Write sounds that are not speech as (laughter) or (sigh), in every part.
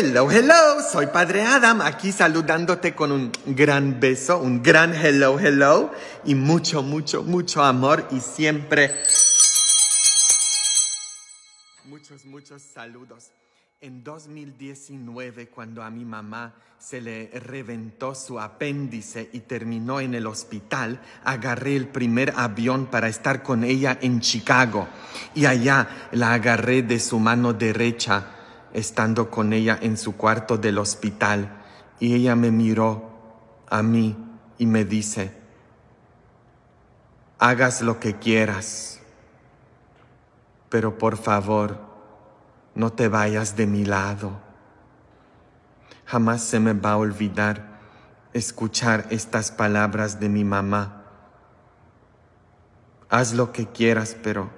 Hello, hello, soy Padre Adam, aquí saludándote con un gran beso, un gran hello, hello y mucho, mucho, mucho amor y siempre muchos, muchos saludos. En 2019, cuando a mi mamá se le reventó su apéndice y terminó en el hospital, agarré el primer avión para estar con ella en Chicago y allá la agarré de su mano derecha estando con ella en su cuarto del hospital y ella me miró a mí y me dice, hagas lo que quieras, pero por favor, no te vayas de mi lado. Jamás se me va a olvidar escuchar estas palabras de mi mamá. Haz lo que quieras, pero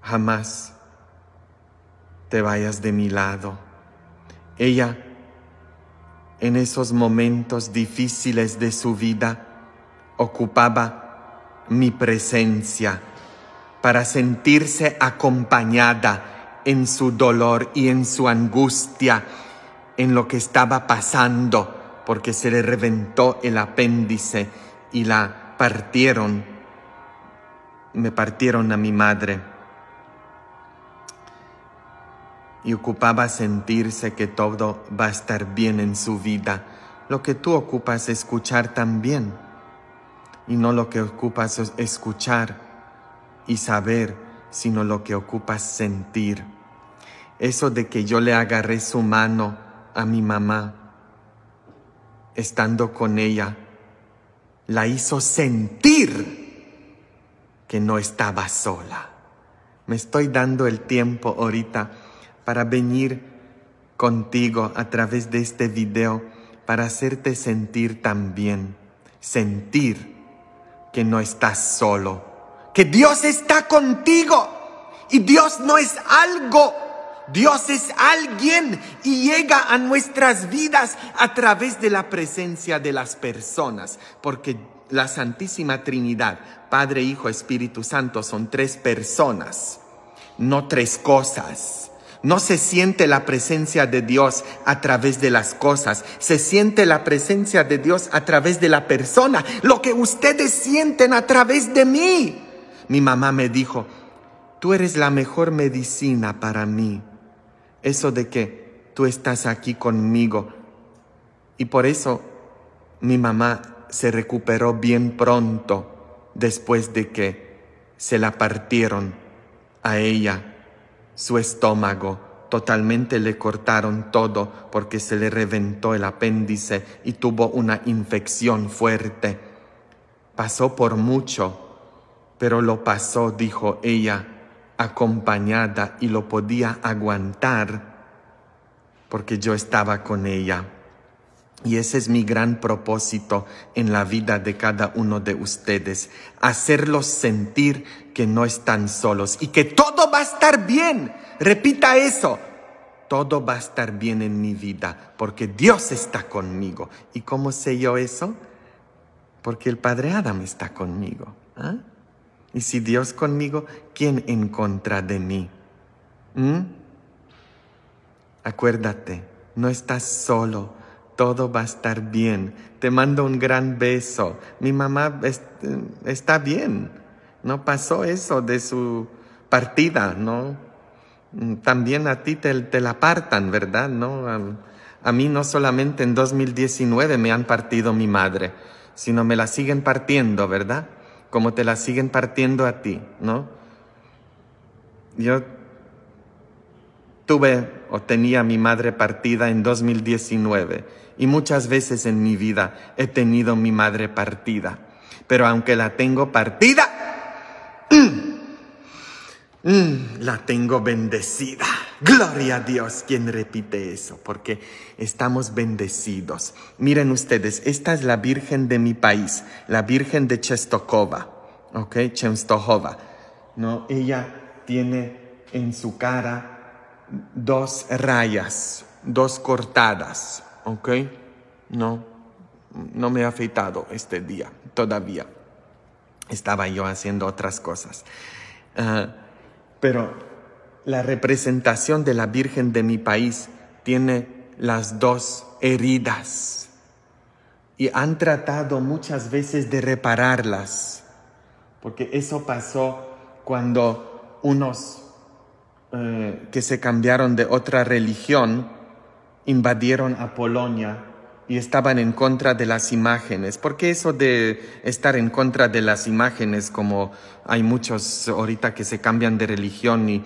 jamás te vayas de mi lado. Ella, en esos momentos difíciles de su vida, ocupaba mi presencia para sentirse acompañada en su dolor y en su angustia, en lo que estaba pasando, porque se le reventó el apéndice y la partieron, me partieron a mi madre. y ocupaba sentirse que todo va a estar bien en su vida. Lo que tú ocupas es escuchar también y no lo que ocupas escuchar y saber, sino lo que ocupas sentir. Eso de que yo le agarré su mano a mi mamá, estando con ella, la hizo sentir que no estaba sola. Me estoy dando el tiempo ahorita para venir contigo a través de este video, para hacerte sentir también, sentir que no estás solo, que Dios está contigo y Dios no es algo. Dios es alguien y llega a nuestras vidas a través de la presencia de las personas, porque la Santísima Trinidad, Padre, Hijo, Espíritu Santo, son tres personas, no tres cosas. No se siente la presencia de Dios a través de las cosas, se siente la presencia de Dios a través de la persona, lo que ustedes sienten a través de mí. Mi mamá me dijo, tú eres la mejor medicina para mí. Eso de que tú estás aquí conmigo. Y por eso mi mamá se recuperó bien pronto después de que se la partieron a ella su estómago. Totalmente le cortaron todo porque se le reventó el apéndice y tuvo una infección fuerte. Pasó por mucho, pero lo pasó, dijo ella, acompañada y lo podía aguantar porque yo estaba con ella. Y ese es mi gran propósito en la vida de cada uno de ustedes, hacerlos sentir que no están solos y que todo va a estar bien. Repita eso, todo va a estar bien en mi vida porque Dios está conmigo. ¿Y cómo sé yo eso? Porque el Padre Adam está conmigo. ¿ah? Y si Dios conmigo, ¿quién en contra de mí? ¿Mm? Acuérdate, no estás solo todo va a estar bien. Te mando un gran beso. Mi mamá está bien. No pasó eso de su partida, ¿no? Mm, también a ti te, la partan, ¿verdad? ¿No? A, a, mí no solamente en 2019 me han partido mi madre, sino me la siguen partiendo, ¿verdad? Como te la siguen partiendo a ti, ¿no? Yo Tuve o tenía mi madre partida en 2019 y muchas veces en mi vida he tenido mi madre partida. Pero aunque la tengo partida, (clears throat) mm, la tengo bendecida. Gloria a Dios quien repite eso, porque estamos bendecidos. Miren ustedes, esta es la Virgen de mi país, la Virgen de Chestokova, ¿ok? Chestokova. No, ella tiene en su cara dos rayas, dos cortadas, ¿ok? No, no me he afeitado este día todavía. Estaba yo haciendo otras cosas. Ah, pero la representación de la Virgen de mi país tiene las dos heridas y han tratado muchas veces de repararlas, porque eso pasó cuando unos eh, que se cambiaron de otra religión invadieron a Polonia y estaban en contra de las imágenes. Porque eso de estar en contra de las imágenes, como hay muchos ahorita que se cambian de religión y,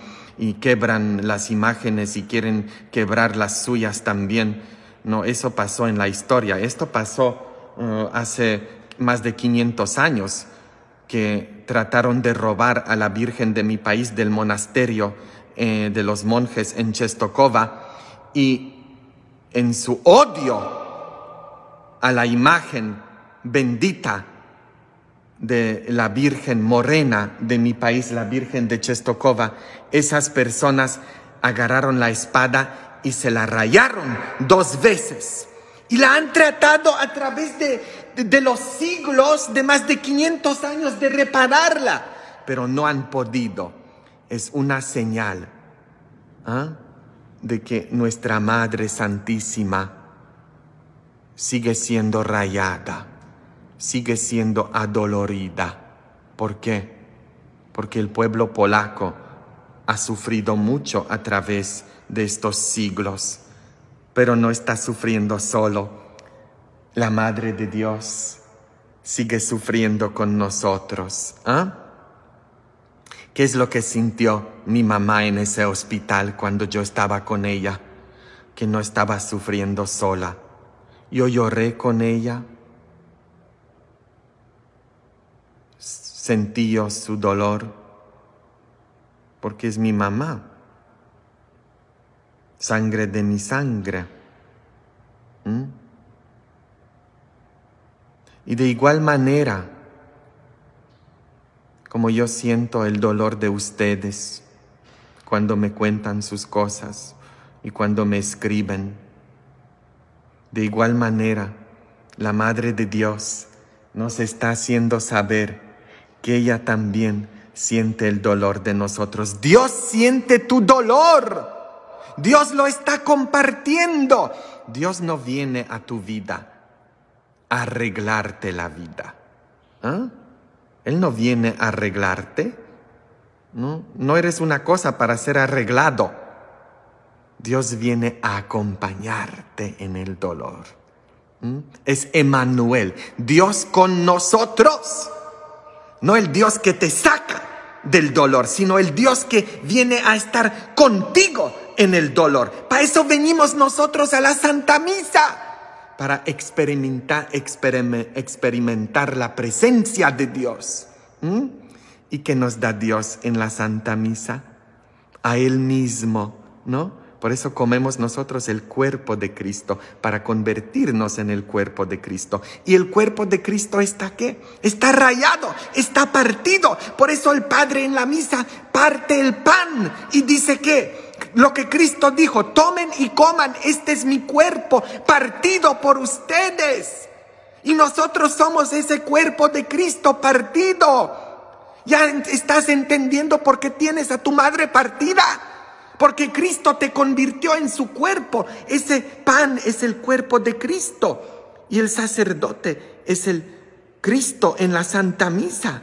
quebran las imágenes y quieren quebrar las suyas también. No, eso pasó en la historia. Esto pasó eh, hace más de 500 años que trataron de robar a la Virgen de mi país del monasterio eh, de los monjes en Chestokova y en su odio a la imagen bendita de la Virgen Morena de mi país, la Virgen de Chestokova, esas personas agarraron la espada y se la rayaron dos veces. Y la han tratado a través de, de los siglos, de más de 500 años, de repararla, pero no han podido es una señal ¿ah? de que nuestra Madre Santísima sigue siendo rayada, sigue siendo adolorida. ¿Por qué? Porque el pueblo polaco ha sufrido mucho a través de estos siglos, pero no está sufriendo solo. La Madre de Dios sigue sufriendo con nosotros. ¿ah? qué es lo que sintió mi mamá en ese hospital cuando yo estaba con ella, que no estaba sufriendo sola. Yo lloré con ella, sentí su dolor, porque es mi mamá, sangre de mi sangre. ¿Mm? Y de igual manera, como yo siento el dolor de ustedes cuando me cuentan sus cosas y cuando me escriben. De igual manera, la Madre de Dios nos está haciendo saber que ella también siente el dolor de nosotros. Dios siente tu dolor. Dios lo está compartiendo. Dios no viene a tu vida a arreglarte la vida. ¿Ah? Él no viene a arreglarte. ¿no? eres una cosa para ser arreglado. Dios viene a acompañarte en el dolor. Es Emanuel, Dios con nosotros. No el Dios que te saca del dolor, sino el Dios que viene a estar contigo en el dolor. Para eso venimos nosotros a la Santa Misa para experimentar, experimentar la presencia de Dios. ¿Y que nos da Dios en la Santa Misa? A Él mismo, ¿no? Por eso comemos nosotros el cuerpo de Cristo, para convertirnos en el cuerpo de Cristo. ¿Y el cuerpo de Cristo está qué? Está rayado, está partido. Por eso el Padre en la misa parte el pan y dice que lo que Cristo dijo, tomen y coman, este es mi cuerpo partido por ustedes. Y nosotros somos ese cuerpo de Cristo partido. Ya estás entendiendo por qué tienes a tu madre partida porque Cristo te convirtió en su cuerpo. Ese pan es el cuerpo de Cristo y el sacerdote es el Cristo en la Santa Misa.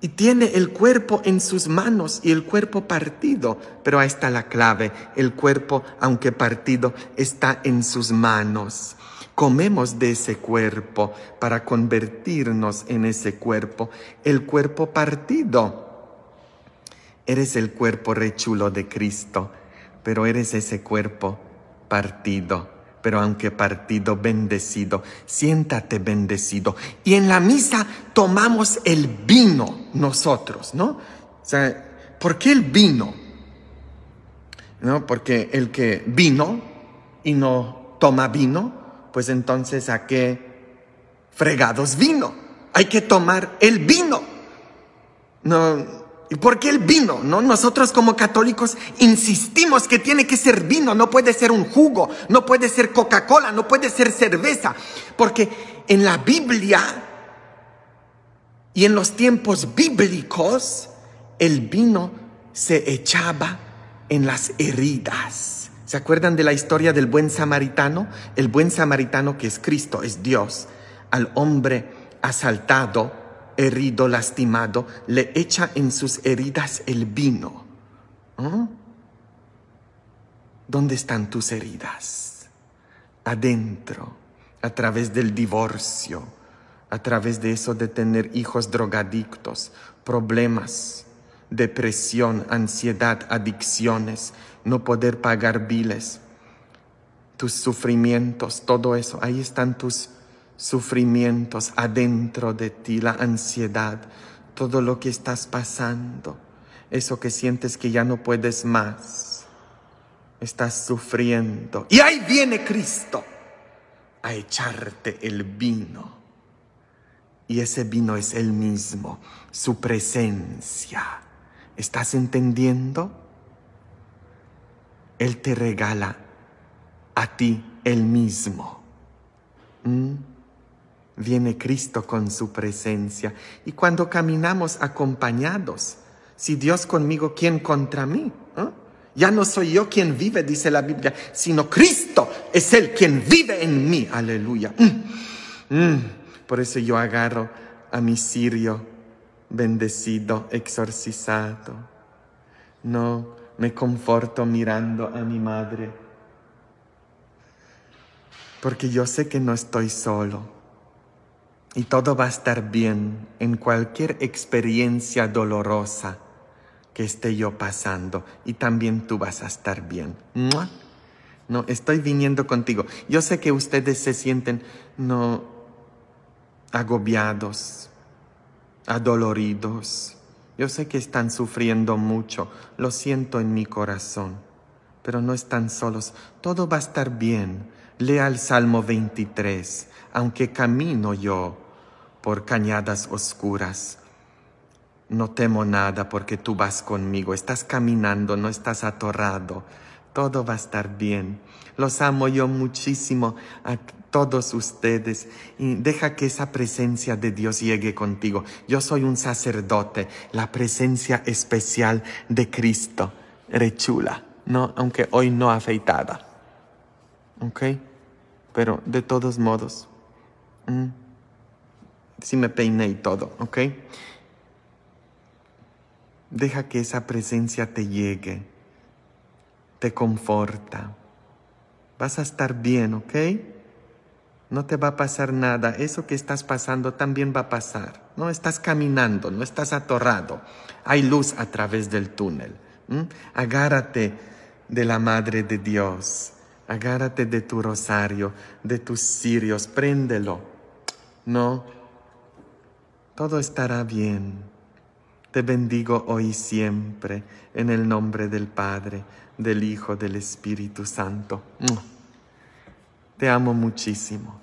Y tiene el cuerpo en sus manos y el cuerpo partido. Pero ahí está la clave. El cuerpo, aunque partido, está en sus manos. Comemos de ese cuerpo para convertirnos en ese cuerpo. El cuerpo partido Eres el cuerpo rechulo de Cristo, pero eres ese cuerpo partido, pero aunque partido, bendecido. Siéntate bendecido. Y en la misa tomamos el vino nosotros, ¿no? O sea, ¿por qué el vino? ¿No? Porque el que vino y no toma vino, pues entonces a qué fregados vino. Hay que tomar el vino. No, ¿Y por qué el vino? ¿no? Nosotros como católicos insistimos que tiene que ser vino, no puede ser un jugo, no puede ser Coca-Cola, no puede ser cerveza, porque en la Biblia y en los tiempos bíblicos el vino se echaba en las heridas. ¿Se acuerdan de la historia del buen samaritano? El buen samaritano que es Cristo, es Dios, al hombre asaltado herido, lastimado, le echa en sus heridas el vino. ¿Mm? ¿Dónde están tus heridas? Adentro, a través del divorcio, a través de eso de tener hijos drogadictos, problemas, depresión, ansiedad, adicciones, no poder pagar biles, tus sufrimientos, todo eso, ahí están tus sufrimientos adentro de ti, la ansiedad, todo lo que estás pasando, eso que sientes que ya no puedes más, estás sufriendo. Y ahí viene Cristo a echarte el vino. Y ese vino es el mismo, su presencia. ¿Estás entendiendo? Él te regala a ti el mismo. ¿Mm? viene Cristo con su presencia. Y cuando caminamos acompañados, si Dios conmigo, ¿quién contra mí? ¿Eh? Ya no soy yo quien vive, dice la Biblia, sino Cristo es Él quien vive en mí. Aleluya. Mm. Mm. Por eso yo agarro a mi sirio bendecido, exorcizado. No me conforto mirando a mi madre, porque yo sé que no estoy solo y todo va a estar bien en cualquier experiencia dolorosa que esté yo pasando y también tú vas a estar bien. No, estoy viniendo contigo. Yo sé que ustedes se sienten no agobiados, adoloridos. Yo sé que están sufriendo mucho, lo siento en mi corazón, pero no están solos. Todo va a estar bien. Lea el Salmo 23, aunque camino yo por cañadas oscuras. No temo nada porque tú vas conmigo, estás caminando, no estás atorrado. Todo va a estar bien. Los amo yo muchísimo a todos ustedes y deja que esa presencia de Dios llegue contigo. Yo soy un sacerdote, la presencia especial de Cristo, rechula, no, aunque hoy no afeitada. ¿Ok? Pero de todos modos. Mm, si me peiné y todo, ¿ok? Deja que esa presencia te llegue, te conforta. Vas a estar bien, ¿ok? No te va a pasar nada. Eso que estás pasando también va a pasar. No estás caminando, no estás atorrado. Hay luz a través del túnel. Agárrate de la Madre de Dios. Agárrate de tu rosario, de tus cirios. Préndelo. No todo estará bien. Te bendigo hoy siempre, en el nombre del Padre, del Hijo, del Espíritu Santo. Te amo muchísimo.